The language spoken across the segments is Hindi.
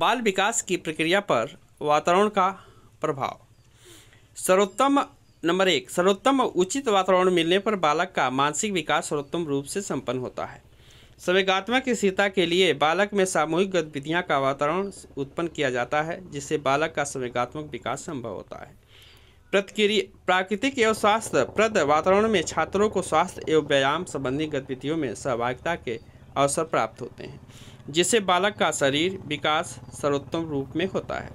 बाल विकास की प्रक्रिया पर वातावरण का प्रभाव सर्वोत्तम नंबर एक सर्वोत्तम उचित वातावरण मिलने पर बालक का मानसिक विकास सर्वोत्तम रूप से संपन्न होता है संवेगात्मक स्थिरता के लिए बालक में सामूहिक गतिविधियां का वातावरण उत्पन्न किया जाता है जिससे बालक का संवेगात्मक विकास संभव होता है प्रतिक्रिया प्राकृतिक एवं स्वास्थ्य प्रद वातावरण में छात्रों को स्वास्थ्य एवं व्यायाम संबंधी गतिविधियों में सहभागिता के अवसर प्राप्त होते हैं जिससे बालक का शरीर विकास सर्वोत्तम रूप में होता है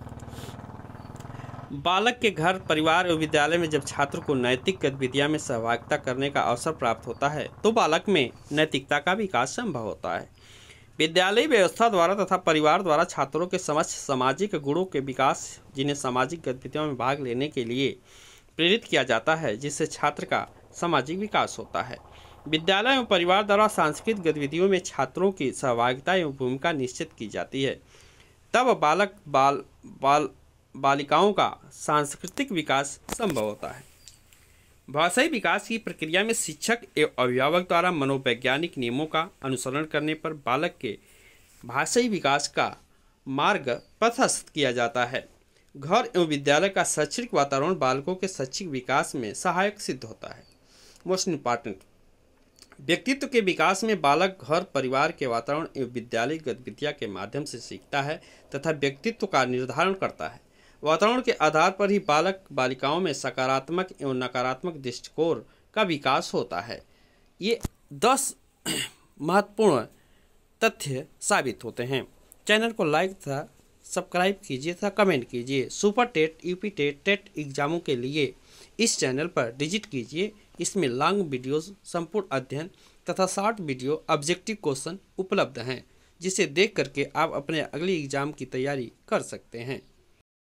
बालक के घर परिवार और विद्यालय में जब छात्र को नैतिक गतिविधियाँ में सहभागिता करने का अवसर प्राप्त होता है तो बालक में नैतिकता का विकास संभव होता है विद्यालय व्यवस्था द्वारा तथा परिवार द्वारा छात्रों के समक्ष सामाजिक गुणों के विकास जिन्हें सामाजिक गतिविधियों में भाग लेने के लिए प्रेरित किया जाता है जिससे छात्र का सामाजिक विकास होता है विद्यालय एवं परिवार द्वारा सांस्कृतिक गतिविधियों में छात्रों की सहभागिता एवं भूमिका निश्चित की जाती है तब बालक बाल बाल बालिकाओं का सांस्कृतिक विकास संभव होता है भाषाई विकास की प्रक्रिया में शिक्षक एवं अभिभावक द्वारा मनोवैज्ञानिक नियमों का अनुसरण करने पर बालक के भाषाई विकास का मार्ग प्रशस्त किया जाता है घर एवं विद्यालय का शैक्षणिक वातावरण बालकों के शैक्षिक विकास में सहायक सिद्ध होता है मोस्ट इम्पॉर्टेंट व्यक्तित्व के विकास में बालक घर परिवार के वातावरण एवं विद्यालय गतिविधियाँ के माध्यम से सीखता है तथा व्यक्तित्व का निर्धारण करता है वातावरण के आधार पर ही बालक बालिकाओं में सकारात्मक एवं नकारात्मक दृष्टिकोण का विकास होता है ये दस महत्वपूर्ण तथ्य साबित होते हैं चैनल को लाइक तथा सब्सक्राइब कीजिए तथा कमेंट कीजिए super TET UP TET TET एग्जामों के लिए इस चैनल पर डिजिट कीजिए इसमें लॉन्ग वीडियोस संपूर्ण अध्ययन तथा शॉर्ट वीडियो ऑब्जेक्टिव क्वेश्चन उपलब्ध हैं जिसे देख करके आप अपने अगले एग्जाम की तैयारी कर सकते हैं